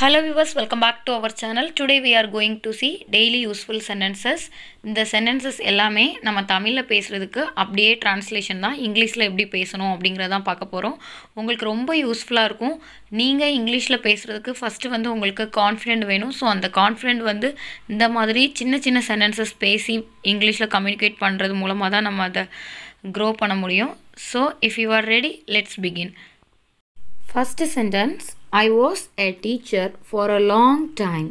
Hello viewers, welcome back to our channel today we are going to see daily useful sentences. இந்த sentences எல்லாமே நம்ம தமிழில் பேசுகிறதுக்கு அப்படியே ட்ரான்ஸ்லேஷன் தான் இங்கிலீஷில் எப்படி பேசணும் அப்படிங்கிறதான் பார்க்க போகிறோம் உங்களுக்கு ரொம்ப யூஸ்ஃபுல்லாக இருக்கும் நீங்கள் இங்கிலீஷில் பேசுகிறதுக்கு ஃபஸ்ட்டு வந்து உங்களுக்கு கான்ஃபிடென்ட் வேணும் ஸோ அந்த கான்ஃபிடென்ட் வந்து இந்த மாதிரி சின்ன சின்ன சென்டென்சஸ் பேசி இங்கிலீஷில் கம்யூனிகேட் பண்ணுறது மூலமாக தான் நம்ம அதை க்ரோ பண்ண முடியும் so if you are ready let's begin first sentence I was a teacher for a long time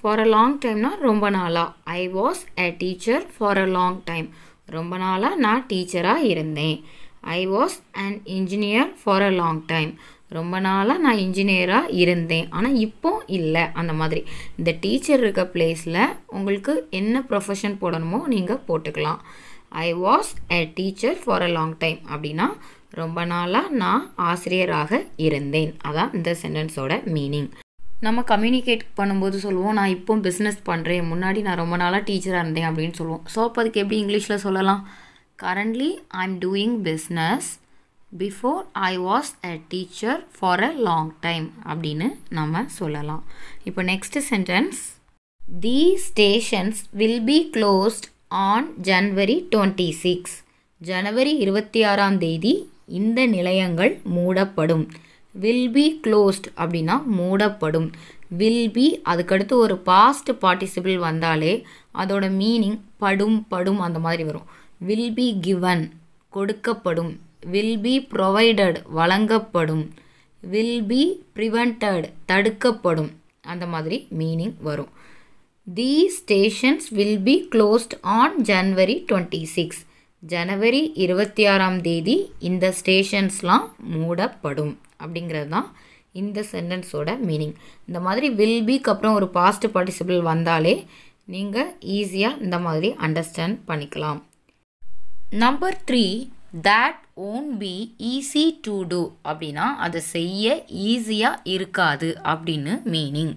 for a long டைம்னா ரொம்ப நாளாக I was a teacher for a long time ரொம்ப நாளாக நான் டீச்சராக இருந்தேன் I was and engineer for a long time ரொம்ப நாளாக நான் இன்ஜினியராக இருந்தேன் ஆனால் இப்போ இல்லை அந்த மாதிரி இந்த டீச்சர் இருக்க பிளேஸில் உங்களுக்கு என்ன ப்ரொஃபஷன் போடணுமோ நீங்கள் போட்டுக்கலாம் I was a teacher for a long time அப்படின்னா ரொம்ப நாளாக நான் ஆசிரியராக இருந்தேன் அதான் இந்த சென்டென்ஸோட மீனிங் நம்ம கம்யூனிகேட் பண்ணும்போது சொல்லுவோம் நான் இப்போ பிஸ்னஸ் பண்ணுறேன் முன்னாடி நான் ரொம்ப நாளாக டீச்சராக இருந்தேன் அப்படின்னு சொல்லுவோம் ஸோ அப்போ அதுக்கு எப்படி இங்கிலீஷில் சொல்லலாம் currently I am doing business before I was a teacher for a long time அப்படின்னு நம்ம சொல்லலாம் இப்போ next sentence the stations will be closed on January twenty six ஜனவரி இருபத்தி ஆறாம் தேதி இந்த நிலையங்கள் மூடப்படும் வில் பி க்ளோஸ்ட் அப்படின்னா மூடப்படும் வில் பி அதுக்கடுத்து ஒரு பாஸ்ட் பார்ட்டிசிபிள் வந்தாலே அதோட மீனிங் படும் படும் அந்த மாதிரி வரும் வில் பி கிவன் கொடுக்கப்படும் வில் பி ப்ரொவைடட் வழங்கப்படும் வில் பி ப்ரிவெண்டட் தடுக்கப்படும் அந்த மாதிரி மீனிங் வரும் these stations will be closed on January twenty six ஜனவரி இருபத்தி ஆறாம் தேதி இந்த ஸ்டேஷன்ஸ்லாம் மூடப்படும் அப்படிங்கிறது தான் இந்த சென்டென்ஸோட மீனிங் இந்த மாதிரி வில் பிக்கு அப்புறம் ஒரு பாஸ்ட் பார்ட்டிசிபிள் வந்தாலே நீங்கள் ஈஸியாக இந்த மாதிரி அண்டர்ஸ்டாண்ட் பண்ணிக்கலாம் number three that won't be easy to do அப்படின்னா அதை செய்ய ஈஸியாக இருக்காது அப்படின்னு மீனிங்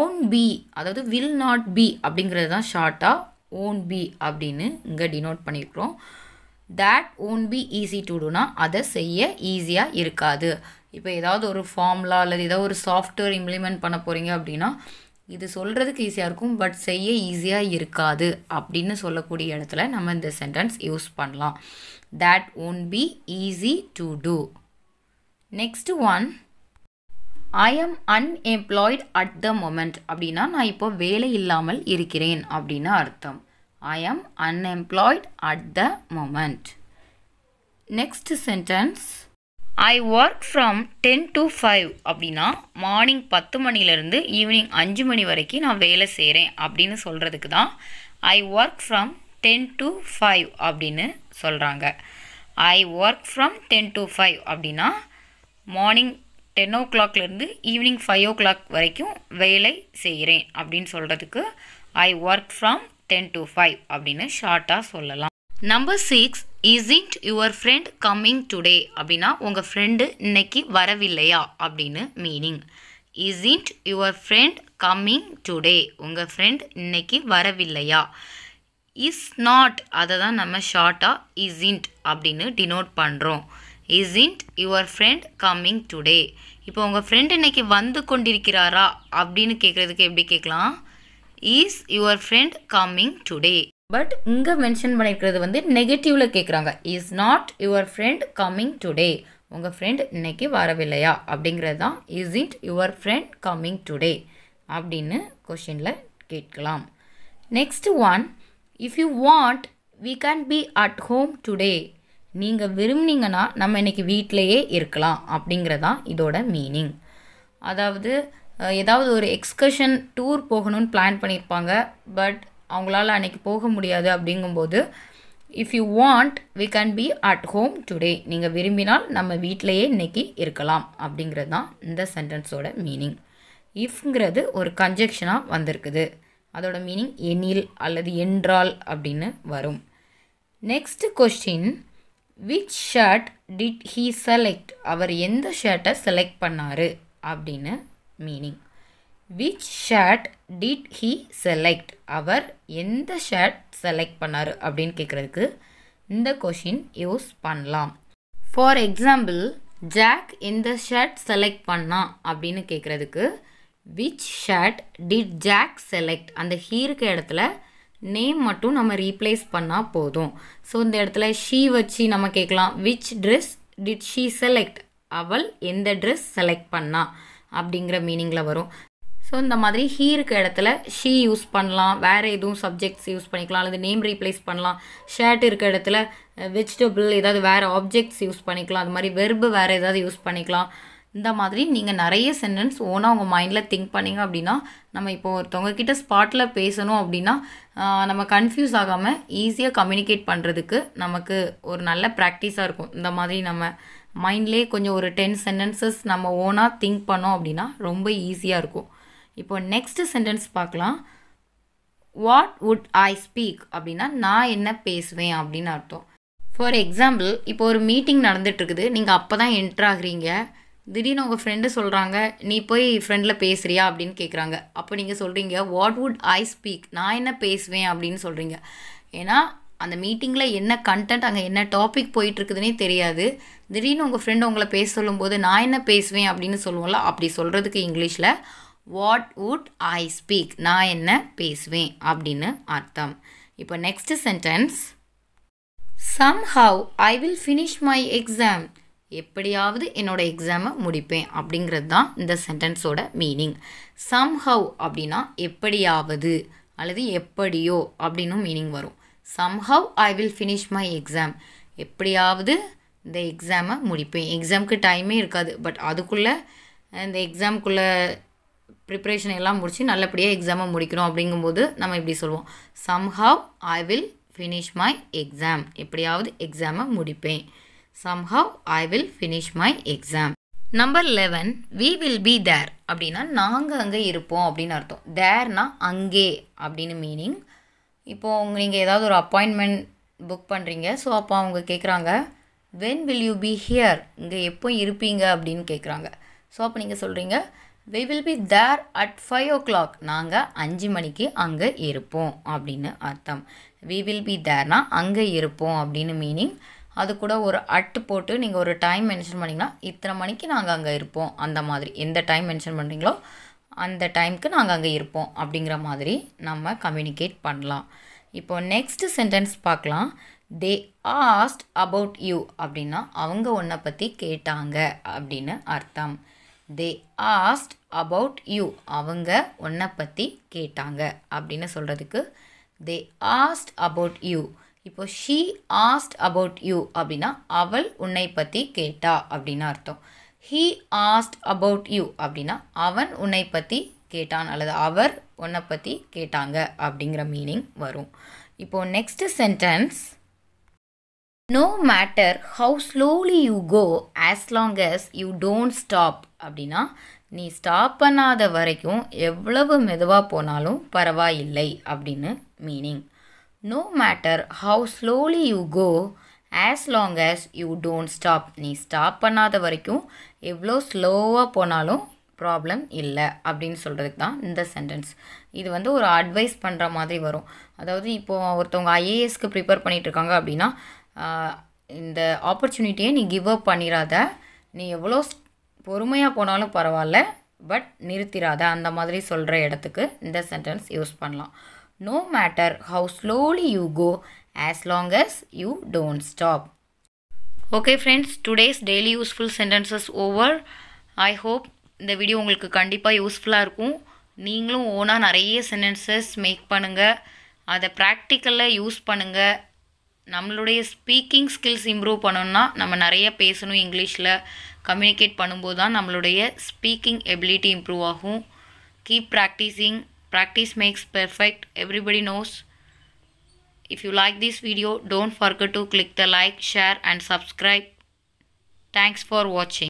ஓன் பி அதாவது வில் நாட் பி அப்படிங்கிறது தான் ஷார்ட்டாக ஓன் பி அப்படின்னு இங்கே டினோட் பண்ணியிருக்கிறோம் that won't be easy to டூனா அதை செய்ய ஈஸியாக இருக்காது இப்போ ஏதாவது ஒரு ஃபார்முலா அல்லது ஏதாவது ஒரு சாஃப்ட்வேர் இம்ப்ளிமெண்ட் பண்ண போகிறீங்க அப்படின்னா இது சொல்கிறதுக்கு ஈஸியாக இருக்கும் பட் செய்ய ஈஸியாக இருக்காது அப்படின்னு சொல்லக்கூடிய இடத்துல நம்ம இந்த சென்டென்ஸ் யூஸ் பண்ணலாம் that won't be easy to do next one I am unemployed at the moment அப்படின்னா நான் இப்போ வேலை இல்லாமல் இருக்கிறேன் அப்படின்னு அர்த்தம் I am unemployed at the moment next sentence I work from ten to five அப்படின்னா மார்னிங் பத்து மணிலேருந்து ஈவினிங் அஞ்சு மணி வரைக்கும் நான் வேலை செய்கிறேன் அப்படின்னு சொல்கிறதுக்கு தான் I work from ten to five அப்படின்னு சொல்கிறாங்க I work from ten to five அப்படின்னா மார்னிங் டென் ஓ கிளாக்லேருந்து ஈவினிங் ஃபைவ் ஓ கிளாக் வரைக்கும் வேலை செய்கிறேன் அப்படின்னு சொல்கிறதுக்கு I work from ten to five அப்படின்னு ஷார்ட்டாக சொல்லலாம் number six isn't your friend coming today அப்படின்னா உங்கள் ஃப்ரெண்டு இன்னைக்கு வரவில்லையா அப்படின்னு meaning isn't your friend coming today உங்கள் ஃப்ரெண்ட் இன்னைக்கு வரவில்லையா இஸ் நாட் அதை தான் நம்ம ஷார்ட்டாக இஸ் இன்ட் அப்படின்னு டினோட் பண்ணுறோம் isn't your friend coming today இப்போ உங்கள் ஃப்ரெண்ட் இன்றைக்கி வந்து கொண்டிருக்கிறாரா அப்படின்னு கேட்குறதுக்கு எப்படி கேட்கலாம் is your friend coming today but இங்கே மென்ஷன் பண்ணியிருக்கிறது வந்து நெகட்டிவில் கேட்குறாங்க is not your friend coming today உங்கள் ஃப்ரெண்ட் இன்னைக்கு வரவில்லையா அப்படிங்கிறது தான் isn't your friend coming today அப்படின்னு கொஷினில் கேட்கலாம் next one if you want we can be at home today நீங்கள் விரும்புனீங்கன்னா நம்ம இன்றைக்கி வீட்டிலையே இருக்கலாம் அப்படிங்கிறதான் இதோட மீனிங் அதாவது ஏதாவது ஒரு எக்ஸ்கர்ஷன் டூர் போகணும்னு பிளான் பண்ணியிருப்பாங்க பட் அவங்களால அன்றைக்கி போக முடியாது அப்படிங்கும்போது if you want we can be at home today நீங்கள் விரும்பினால் நம்ம வீட்டிலையே இன்றைக்கி இருக்கலாம் அப்படிங்கிறது தான் இந்த சென்டென்ஸோட மீனிங் இஃப்ங்கிறது ஒரு கன்ஜெக்ஷனாக வந்திருக்குது அதோட மீனிங் எனில் அல்லது என்றால் அப்படின்னு வரும் next question which shirt did he select அவர் எந்த ஷர்ட்டை செலக்ட் பண்ணார் அப்படின்னு meaning which shirt did he select அவர் எந்த ஷர்ட் செலக்ட் பண்ணார் அப்படின்னு கேட்குறதுக்கு இந்த கொஷின் யூஸ் பண்ணலாம் ஃபார் எக்ஸாம்பிள் ஜாக் எந்த ஷர்ட் செலக்ட் பண்ணான் அப்படின்னு கேட்குறதுக்கு which shirt did Jack select அந்த ஹீருக்கு இடத்துல நேம் மட்டும் நம்ம ரீப்ளேஸ் பண்ணால் போதும் ஸோ இந்த இடத்துல ஷீ வச்சு நம்ம கேட்கலாம் which dress did she select அவள் எந்த ட்ரெஸ் செலக்ட் பண்ணா அப்படிங்கிற மீனிங்கில் வரும் ஸோ இந்த மாதிரி ஹீ இருக்க இடத்துல ஷீ யூஸ் பண்ணலாம் வேறு எதுவும் சப்ஜெக்ட்ஸ் யூஸ் பண்ணிக்கலாம் அல்லது நேம் ரீப்ளேஸ் பண்ணலாம் ஷர்ட் இருக்க இடத்துல வெஜிடபிள் eh, ஏதாவது வேறு ஆப்ஜெக்ட்ஸ் யூஸ் பண்ணிக்கலாம் அது மாதிரி வெர்பு வேறு ஏதாவது யூஸ் பண்ணிக்கலாம் இந்த மாதிரி நீங்கள் நிறைய சென்டென்ஸ் ஓனாக உங்கள் மைண்டில் திங்க் பண்ணிங்க அப்படின்னா நம்ம இப்போ ஒருத்தவங்க கிட்ட ஸ்பாட்டில் பேசணும் அப்படின்னா நம்ம கன்ஃபியூஸ் ஆகாமல் ஈஸியாக கம்யூனிகேட் பண்ணுறதுக்கு நமக்கு ஒரு நல்ல ப்ராக்டிஸாக இருக்கும் இந்த மாதிரி நம்ம மைண்ட்லேயே கொஞ்சம் ஒரு டென் சென்டென்சஸ் நம்ம ஓனாக திங்க் பண்ணோம் அப்படின்னா ரொம்ப ஈஸியாக இருக்கும் இப்போ நெக்ஸ்ட்டு சென்டென்ஸ் பார்க்கலாம் வாட் வுட் ஐ ஸ்பீக் அப்படின்னா நான் என்ன பேசுவேன் அப்படின்னு அர்த்தம் ஃபார் எக்ஸாம்பிள் இப்போ ஒரு மீட்டிங் நடந்துகிட்ருக்குது நீங்கள் அப்போ தான் என்ட்ராகிறீங்க திடீர்னு உங்கள் ஃப்ரெண்டு சொல்கிறாங்க நீ போய் ஃப்ரெண்டில் பேசுகிறியா அப்படின்னு கேட்குறாங்க அப்போ நீங்கள் சொல்கிறீங்க வாட் வுட் ஐ ஸ்பீக் நான் என்ன பேசுவேன் அப்படின்னு சொல்கிறீங்க ஏன்னா அந்த மீட்டிங்கில் என்ன கண்டென்ட் அங்கே என்ன டாபிக் போயிட்டுருக்குதுன்னே தெரியாது திடீர்னு உங்கள் ஃப்ரெண்டு உங்களை பேச சொல்லும்போது நான் என்ன பேசுவேன் அப்படின்னு சொல்லுவோம்ல அப்படி சொல்கிறதுக்கு இங்கிலீஷில் வாட் வுட் ஐ ஸ்பீக் நான் என்ன பேசுவேன் அப்படின்னு அர்த்தம் இப்போ next sentence some I will finish my exam எப்படியாவது என்னோடய எக்ஸாமை முடிப்பேன் அப்படிங்கிறது தான் இந்த சென்டென்ஸோட மீனிங் சம் ஹவ் அப்படின்னா எப்படியாவது அல்லது எப்படியோ அப்படின்னு மீனிங் வரும் somehow I will finish my exam எப்படியாவது இந்த எக்ஸாமை முடிப்பேன் எக்ஸாமுக்கு டைமே இருக்காது பட் அதுக்குள்ளே இந்த எக்ஸாமுக்குள்ளே ப்ரிப்ரேஷன் எல்லாம் முடித்து நல்லபடியாக எக்ஸாமை முடிக்கணும் அப்படிங்கும்போது நம்ம இப்படி சொல்லுவோம் somehow I will finish my exam எப்படியாவது எக்ஸாமை முடிப்பேன் somehow I will finish my exam number eleven we will be there அப்படின்னா நாங்கள் அங்கே இருப்போம் அப்படின்னு அர்த்தம் தேர்னா அங்கே அப்படின்னு மீனிங் இப்போது உங்கள் நீங்கள் ஏதாவது ஒரு அப்பாயின்மெண்ட் புக் பண்ணுறீங்க ஸோ அப்போ அவங்க கேட்குறாங்க when will you be here இங்கே எப்போ இருப்பீங்க அப்படின்னு கேட்குறாங்க ஸோ அப்போ நீங்கள் சொல்கிறீங்க we will be there at five o'clock நாங்கள் அஞ்சு மணிக்கு அங்கே இருப்போம் அப்படின்னு அர்த்தம் வி வில் பி தேர்னா அங்கே இருப்போம் அப்படின்னு மீனிங் அது கூட ஒரு அட்டு போட்டு நீங்கள் ஒரு டைம் மென்ஷன் பண்ணிங்கன்னா இத்தனை மணிக்கு நாங்கள் அங்கே இருப்போம் அந்த மாதிரி எந்த டைம் மென்ஷன் பண்ணுறீங்களோ அந்த டைமுக்கு நாங்கள் அங்கே இருப்போம் அப்படிங்கிற மாதிரி நம்ம கம்யூனிகேட் பண்ணலாம் இப்போ நெக்ஸ்ட்டு சென்டென்ஸ் பார்க்கலாம் தே ஆஸ்ட் அபவுட் யூ அப்படின்னா அவங்க உன்னை பற்றி கேட்டாங்க அப்படின்னு அர்த்தம் தே ஆஸ்ட் அபவுட் யூ அவங்க உன்னை பற்றி கேட்டாங்க அப்படின்னு சொல்கிறதுக்கு தே ஆஸ்ட் அபவுட் யூ இப்போது ஷி ஆஸ்ட் அபவுட் யூ அப்படின்னா அவள் உன்னை பற்றி கேட்டா அப்படின்னு அர்த்தம் ஹீ ஆஸ்ட் அபவுட் யூ அப்படின்னா அவன் உன்னை பற்றி கேட்டான் அல்லது அவர் உன்னை பற்றி கேட்டாங்க அப்படிங்கிற மீனிங் வரும் இப்போது next sentence no matter how slowly you go as long as you don't stop அப்படின்னா நீ ஸ்டாப் பண்ணாத வரைக்கும் எவ்வளவு மெதுவாக போனாலும் பரவாயில்லை அப்படின்னு meaning no matter how slowly you go as long as you don't stop நீ ஸ்டாப் பண்ணாத வரைக்கும் எவ்வளோ ஸ்லோவாக போனாலும் ப்ராப்ளம் இல்லை அப்படின்னு சொல்கிறதுக்கு தான் இந்த சென்டென்ஸ் இது வந்து ஒரு அட்வைஸ் பண்ணுற மாதிரி வரும் அதாவது இப்போது ஒருத்தவங்க ஐஏஎஸ்க்கு ப்ரிப்பேர் இருக்காங்க அப்படின்னா இந்த ஆப்பர்ச்சுனிட்டியை நீ கிவ் அப் பண்ணிடாத நீ எவ்வளோ பொறுமையாக போனாலும் பரவாயில்ல பட் நிறுத்திடாத அந்த மாதிரி சொல்கிற இடத்துக்கு இந்த சென்டென்ஸ் யூஸ் பண்ணலாம் no matter how slowly you go as long as you don't stop okay friends today's daily useful sentences over I hope இந்த வீடியோ உங்களுக்கு கண்டிப்பாக யூஸ்ஃபுல்லாக இருக்கும் நீங்களும் ஓனாக நிறைய சென்டென்சஸ் மேக் பண்ணுங்கள் அதை ப்ராக்டிக்கலில் யூஸ் பண்ணுங்கள் நம்மளுடைய ஸ்பீக்கிங் ஸ்கில்ஸ் இம்ப்ரூவ் பண்ணணும்னா நம்ம நிறைய பேசணும் இங்கிலீஷில் கம்யூனிகேட் பண்ணும்போது தான் நம்மளுடைய ஸ்பீக்கிங் எபிலிட்டி இம்ப்ரூவ் ஆகும் keep practising practice makes perfect everybody knows if you like this video don't forget to click the like share and subscribe thanks for watching